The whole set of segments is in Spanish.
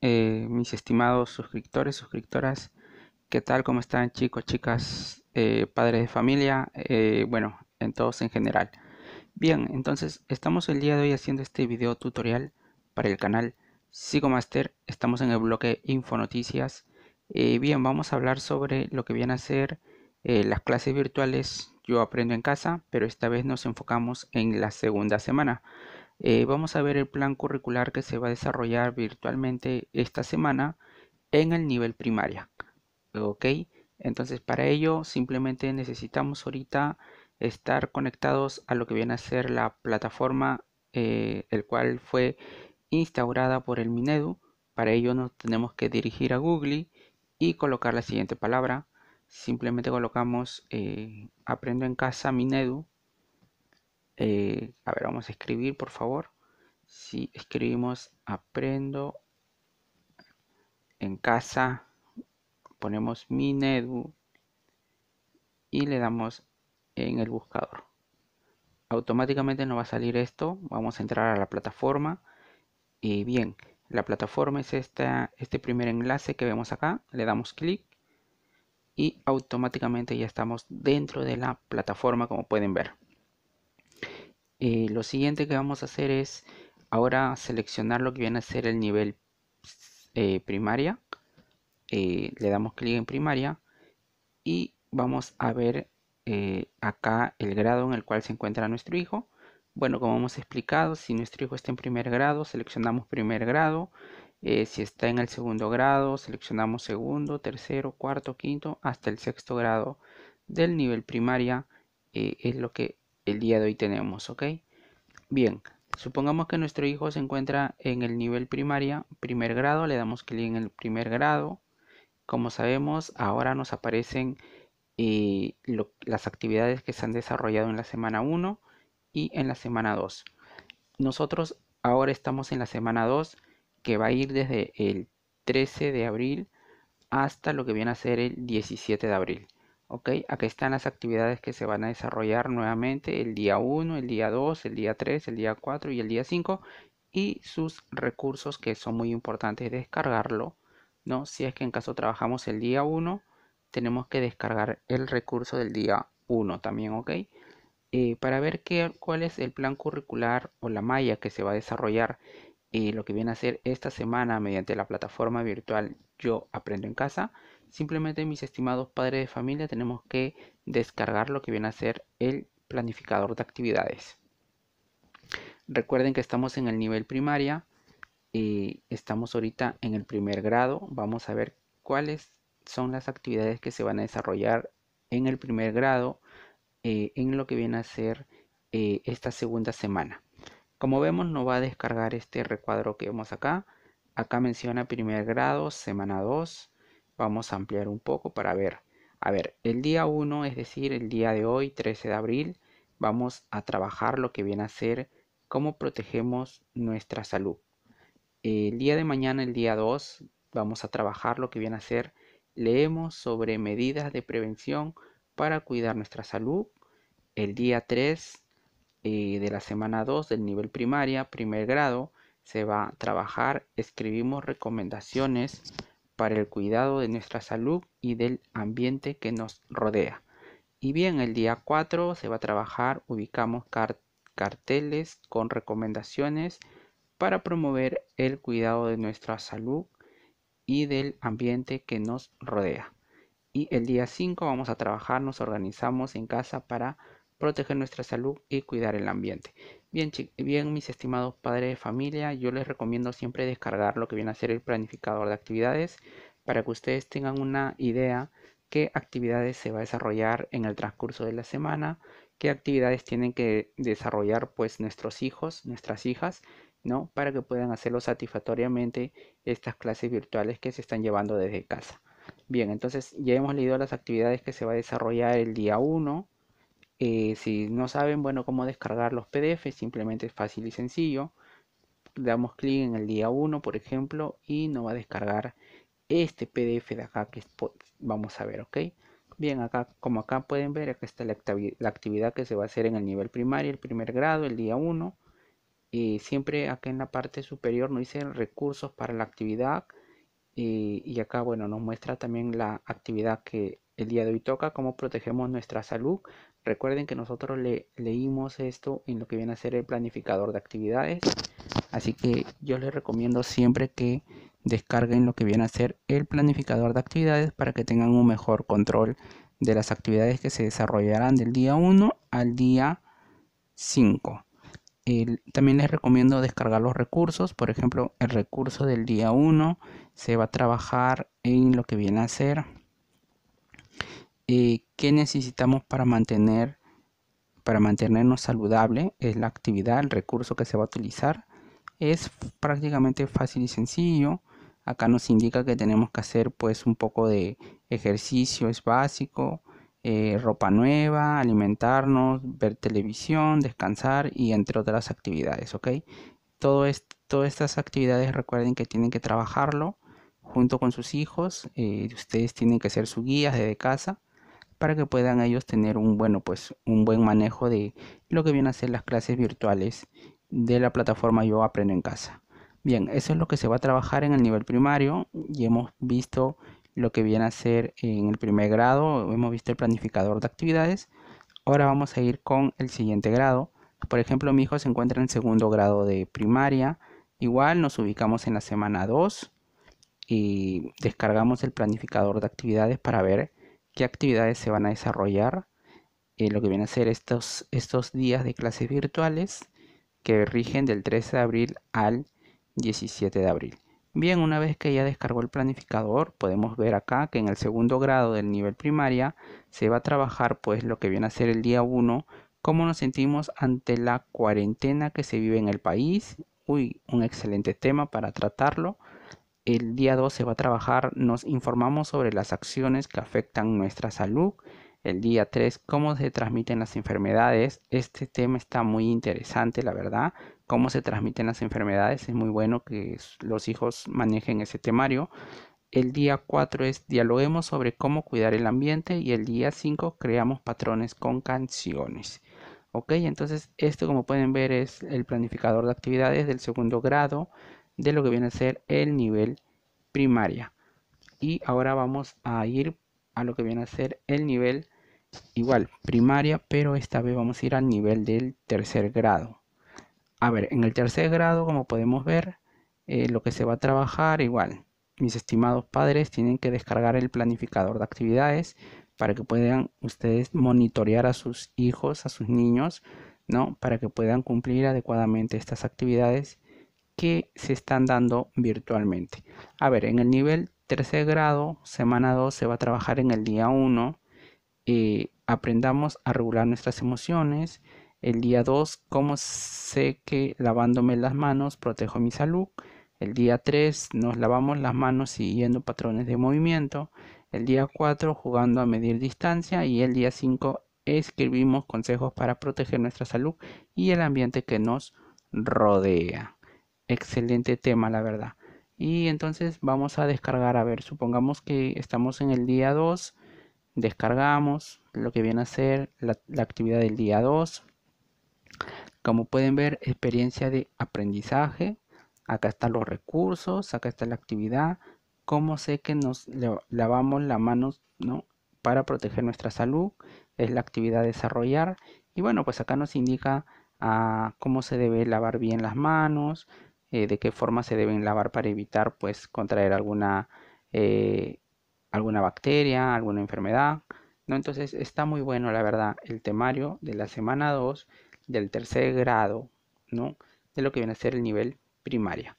Eh, mis estimados suscriptores, suscriptoras? ¿Qué tal? ¿Cómo están chicos, chicas, eh, padres de familia? Eh, bueno, en todos en general. Bien, entonces estamos el día de hoy haciendo este video tutorial para el canal sigo master Estamos en el bloque info Infonoticias. bien, vamos a hablar sobre lo que viene a ser las clases virtuales Yo Aprendo en Casa, pero esta vez nos enfocamos en la segunda semana. Eh, vamos a ver el plan curricular que se va a desarrollar virtualmente esta semana en el nivel primaria. ¿Ok? Entonces para ello simplemente necesitamos ahorita estar conectados a lo que viene a ser la plataforma eh, el cual fue instaurada por el Minedu. Para ello nos tenemos que dirigir a Google y colocar la siguiente palabra. Simplemente colocamos eh, aprendo en casa Minedu eh, a ver, vamos a escribir, por favor. Si escribimos aprendo en casa, ponemos mi nedu y le damos en el buscador. Automáticamente nos va a salir esto. Vamos a entrar a la plataforma. Y bien, la plataforma es este primer enlace que vemos acá. Le damos clic y automáticamente ya estamos dentro de la plataforma como pueden ver. Eh, lo siguiente que vamos a hacer es ahora seleccionar lo que viene a ser el nivel eh, primaria. Eh, le damos clic en primaria y vamos a ver acá el grado en el cual se encuentra nuestro hijo. Bueno, como hemos explicado, si nuestro hijo está en primer grado, seleccionamos primer grado. si está en el segundo grado, seleccionamos segundo, tercero, cuarto, quinto, hasta el sexto grado del nivel primaria. es lo que el día de hoy tenemos, ¿ok? Bien, supongamos que nuestro hijo se encuentra en el nivel primaria, primer grado, le damos clic en el primer grado. Como sabemos, ahora nos aparecen eh, las actividades que se han desarrollado en la semana 1 y en la semana 2. Nosotros ahora estamos en la semana 2 que va a ir desde el 13 de abril hasta lo que viene a ser el 17 de abril aquí están las actividades que se van a desarrollar nuevamente el día 1, el día 2, el día 3, el día 4 y el día 5 y sus recursos que son muy importantes descargarlo, Si es que en caso trabajamos el día 1, tenemos que descargar el recurso del día 1 también, ¿ok? Eh, para ver cuál es el plan curricular o la malla que se va a desarrollar eh, lo que viene a ser esta semana mediante la plataforma virtual Yo Aprendo en Casa, simplemente mis estimados padres de familia tenemos que descargar lo que viene a ser el planificador de actividades. Recuerden que estamos en el nivel primaria y estamos ahorita en el primer grado. Vamos a ver cuáles son las actividades que se van a desarrollar en el primer grado eh, en lo que viene a ser eh, esta segunda semana. Como vemos, no va a descargar este recuadro que vemos acá. Acá menciona primer grado, semana 2, Vamos a ampliar un poco para ver. A ver, el día 1, es decir, el día de hoy, 13 de abril, vamos a trabajar lo que viene a ser cómo protegemos nuestra salud. El día de mañana, el día 2, vamos a trabajar lo que viene a ser leemos sobre medidas de prevención para cuidar nuestra salud. El día 3 eh, de la semana 2 del nivel primaria, primer grado, se va a trabajar, escribimos recomendaciones para el cuidado de nuestra salud y del ambiente que nos rodea. Y bien, el día 4 se va a trabajar, ubicamos carteles con recomendaciones para promover el cuidado de nuestra salud y del ambiente que nos rodea. Y el día 5 vamos a trabajar, nos organizamos en casa para proteger nuestra salud y cuidar el ambiente. Bien, mis estimados padres de familia, yo les recomiendo siempre descargar lo que viene a ser el planificador de actividades para que ustedes tengan una idea qué actividades se va a desarrollar en el transcurso de la semana, qué actividades tienen que desarrollar pues nuestros hijos, nuestras hijas, ¿no? Para que puedan hacerlo satisfactoriamente estas clases virtuales que se están llevando desde casa. Bien, entonces ya hemos leído las actividades que se va a desarrollar el día 1, eh, si no saben, bueno, cómo descargar los PDF, simplemente es fácil y sencillo. Damos clic en el día 1, por ejemplo, y nos va a descargar este PDF de acá que vamos a ver, ¿ok? Bien, acá, como acá pueden ver, acá está la, actividad que se va a hacer en el nivel primario, el primer grado, el día 1. y siempre acá en la parte superior nos dice recursos para la actividad y acá bueno nos muestra también la actividad que el día de hoy toca cómo protegemos nuestra salud. Recuerden que nosotros le, leímos esto en lo que viene a ser el planificador de actividades. Así que yo les recomiendo siempre que descarguen lo que viene a ser el planificador de actividades para que tengan un mejor control de las actividades que se desarrollarán del día 1 al día 5. también les recomiendo descargar los recursos. Por ejemplo, el recurso del día 1 se va a trabajar en lo que viene a ser eh, ¿qué necesitamos para mantener para mantenernos saludable? Es la actividad, el recurso que se va a utilizar. Es prácticamente fácil y sencillo. Acá nos indica que tenemos que hacer pues un poco de ejercicio, es básico, eh, ropa nueva, alimentarnos, ver televisión, descansar y entre otras actividades, ¿ok? Todo esto, todas estas actividades recuerden que tienen que trabajarlo junto con sus hijos, eh, ustedes tienen que ser su guía desde casa para que puedan ellos tener un bueno pues un buen manejo de lo que vienen a ser las clases virtuales de la plataforma Yo Aprendo en Casa. Bien, eso es lo que se va a trabajar en el nivel primario y hemos visto lo que viene a ser en el primer grado, hemos visto el planificador de actividades. Ahora vamos a ir con el siguiente grado. Por ejemplo, mi hijo se encuentra en segundo grado de primaria. Igual nos ubicamos en la semana 2 y descargamos el planificador de actividades para ver qué actividades se van a desarrollar, eh, lo que vienen a ser estos, días de clases virtuales que rigen del 13 de abril al 17 de abril. Bien, una vez que ya descargó el planificador, podemos ver acá que en el segundo grado del nivel primaria se va a trabajar pues lo que viene a ser el día 1, cómo nos sentimos ante la cuarentena que se vive en el país. Uy, un excelente tema para tratarlo el día 2 se va a trabajar, nos informamos sobre las acciones que afectan nuestra salud. El día 3, cómo se transmiten las enfermedades. Este tema está muy interesante, la verdad. Cómo se transmiten las enfermedades. Es muy bueno que los hijos manejen ese temario. El día 4 es dialoguemos sobre cómo cuidar el ambiente. Y el día 5, creamos patrones con canciones. Ok, entonces esto como pueden ver es el planificador de actividades del segundo grado de lo que viene a ser el nivel primaria. Y ahora vamos a ir a lo que viene a ser el nivel igual primaria, pero esta vez vamos a ir al nivel del tercer grado. A ver, en el tercer grado, como podemos ver, eh, lo que se va a trabajar igual. Mis estimados padres tienen que descargar el planificador de actividades para que puedan ustedes monitorear a sus hijos, a sus niños, ¿no? Para que puedan cumplir adecuadamente estas actividades que se están dando virtualmente. A ver, en el nivel tercer grado, semana 2, se va a trabajar en el día 1. Eh, aprendamos a regular nuestras emociones. El día 2, cómo sé que lavándome las manos protejo mi salud. El día 3, nos lavamos las manos siguiendo patrones de movimiento. El día 4, jugando a medir distancia. Y el día 5, escribimos consejos para proteger nuestra salud y el ambiente que nos rodea excelente tema, la verdad. Y entonces vamos a descargar, a ver, supongamos que estamos en el día 2, descargamos lo que viene a ser la, actividad del día 2. Como pueden ver, experiencia de aprendizaje, acá están los recursos, acá está la actividad, cómo sé que nos lavamos las manos ¿no? para proteger nuestra salud, es la actividad desarrollar y bueno, pues acá nos indica a ah, cómo se debe lavar bien las manos, eh, de qué forma se deben lavar para evitar pues contraer alguna, eh, alguna bacteria, alguna enfermedad. ¿no? Entonces está muy bueno, la verdad, el temario de la semana 2 del tercer grado, ¿no? De lo que viene a ser el nivel primaria.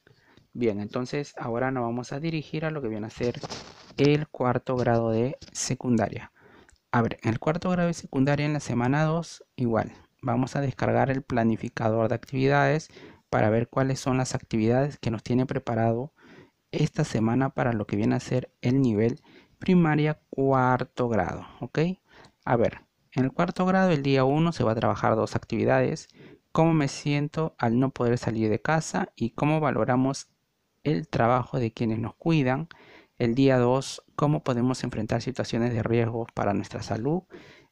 Bien, entonces ahora nos vamos a dirigir a lo que viene a ser el cuarto grado de secundaria. A ver, en el cuarto grado de secundaria en la semana 2, igual, vamos a descargar el planificador de actividades para ver cuáles son las actividades que nos tiene preparado esta semana para lo que viene a ser el nivel primaria cuarto grado. ¿Ok? A ver, en el cuarto grado el día 1 se va a trabajar dos actividades. Cómo me siento al no poder salir de casa y cómo valoramos el trabajo de quienes nos cuidan. El día 2, cómo podemos enfrentar situaciones de riesgo para nuestra salud.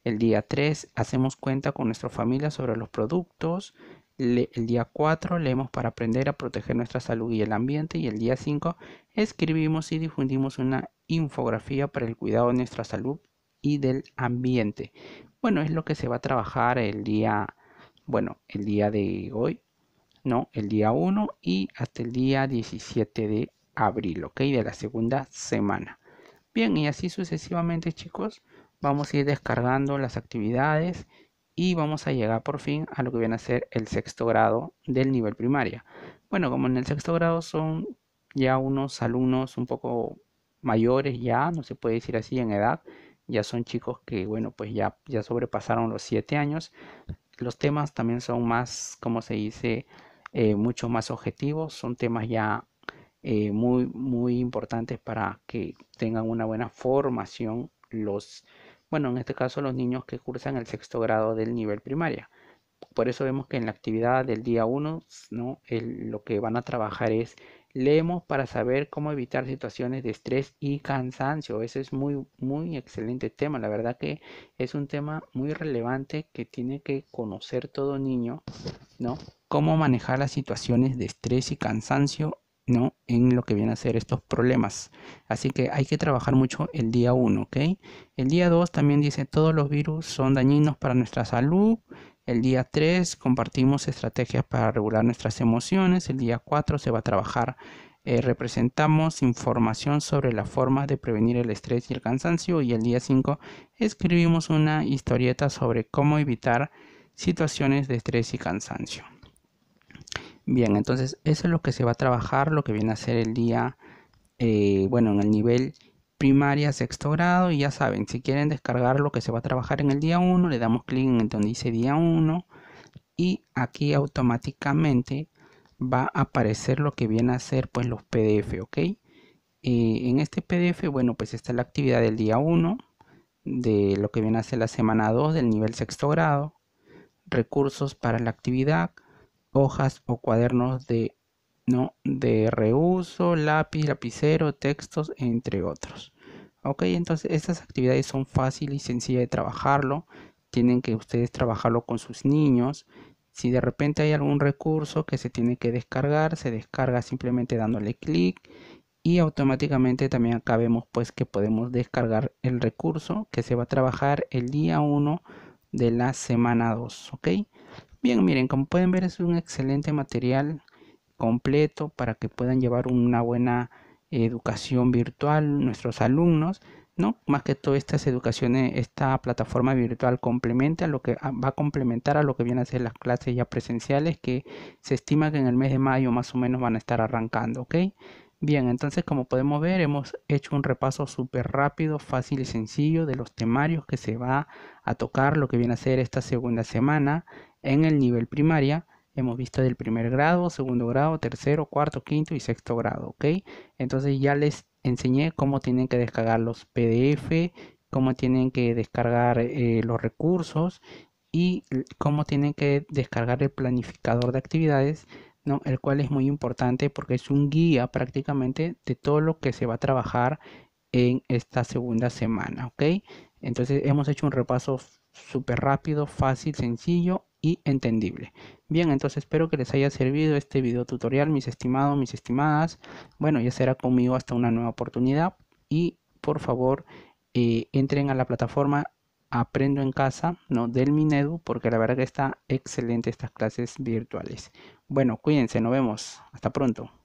El día 3, hacemos cuenta con nuestra familia sobre los productos el día 4 leemos para aprender a proteger nuestra salud y el ambiente. Y el día 5 escribimos y difundimos una infografía para el cuidado de nuestra salud y del ambiente. Bueno, es lo que se va a trabajar el día, bueno, el día de hoy, ¿no? El día 1 y hasta el día 17 de abril, ¿ok? De la segunda semana. Bien, y así sucesivamente, chicos, vamos a ir descargando las actividades y vamos a llegar por fin a lo que viene a ser el sexto grado del nivel primaria. Bueno, como en el sexto grado son ya unos alumnos un poco mayores ya, no se puede decir así en edad, ya son chicos que bueno, pues ya, ya sobrepasaron los siete años. Los temas también son más, como se dice, eh, mucho más objetivos, son temas ya eh, muy, muy importantes para que tengan una buena formación los bueno, en este caso los niños que cursan el sexto grado del nivel primaria. Por eso vemos que en la actividad del día 1, ¿no? lo que van a trabajar es leemos para saber cómo evitar situaciones de estrés y cansancio. Ese es muy, muy excelente tema. La verdad que es un tema muy relevante que tiene que conocer todo niño, ¿no? Cómo manejar las situaciones de estrés y cansancio ¿no? en lo que vienen a ser estos problemas. Así que hay que trabajar mucho el día 1, El día 2 también dice todos los virus son dañinos para nuestra salud. El día 3 compartimos estrategias para regular nuestras emociones. El día 4 se va a trabajar eh, representamos información sobre la forma de prevenir el estrés y el cansancio y el día 5 escribimos una historieta sobre cómo evitar situaciones de estrés y cansancio. Bien, entonces eso es lo que se va a trabajar, lo que viene a ser el día, eh, bueno, en el nivel primaria, sexto grado. Y ya saben, si quieren descargar lo que se va a trabajar en el día 1, le damos clic en donde dice día 1 y aquí automáticamente va a aparecer lo que viene a ser pues los PDF, ¿ok? Eh, en este PDF, bueno, pues está la actividad del día 1, de lo que viene a ser la semana 2 del nivel sexto grado, recursos para la actividad, hojas o cuadernos de, ¿no? de reuso, lápiz, lapicero, textos, entre otros. Ok, entonces estas actividades son fáciles y sencillas de trabajarlo. Tienen que ustedes trabajarlo con sus niños. Si de repente hay algún recurso que se tiene que descargar, se descarga simplemente dándole clic y automáticamente también acá vemos pues que podemos descargar el recurso que se va a trabajar el día 1 de la semana 2, ¿ok? Bien, miren, como pueden ver es un excelente material completo para que puedan llevar una buena educación virtual nuestros alumnos. ¿no? Más que todo estas educaciones, esta plataforma virtual complementa lo que ah, va a complementar a lo que vienen a ser las clases ya presenciales que se estima que en el mes de mayo más o menos van a estar arrancando, ¿ok? Bien, entonces como podemos ver hemos hecho un repaso súper rápido, fácil y sencillo de los temarios que se va a tocar lo que viene a ser esta segunda semana. En el nivel primaria hemos visto del primer grado, segundo grado, tercero, cuarto, quinto y sexto grado, ¿ok? Entonces ya les enseñé cómo tienen que descargar los PDF, cómo tienen que descargar eh, los recursos y cómo tienen que descargar el planificador de actividades, ¿no? el cual es muy importante porque es un guía prácticamente de todo lo que se va a trabajar en esta segunda semana, ¿ok? Entonces hemos hecho un repaso súper rápido, fácil, sencillo y entendible. Bien, entonces espero que les haya servido este video tutorial, mis estimados, mis estimadas. Bueno, ya será conmigo hasta una nueva oportunidad y por favor eh, entren a la plataforma Aprendo en Casa, no del Minedu, porque la verdad que está excelente estas clases virtuales. Bueno, cuídense, nos vemos. Hasta pronto.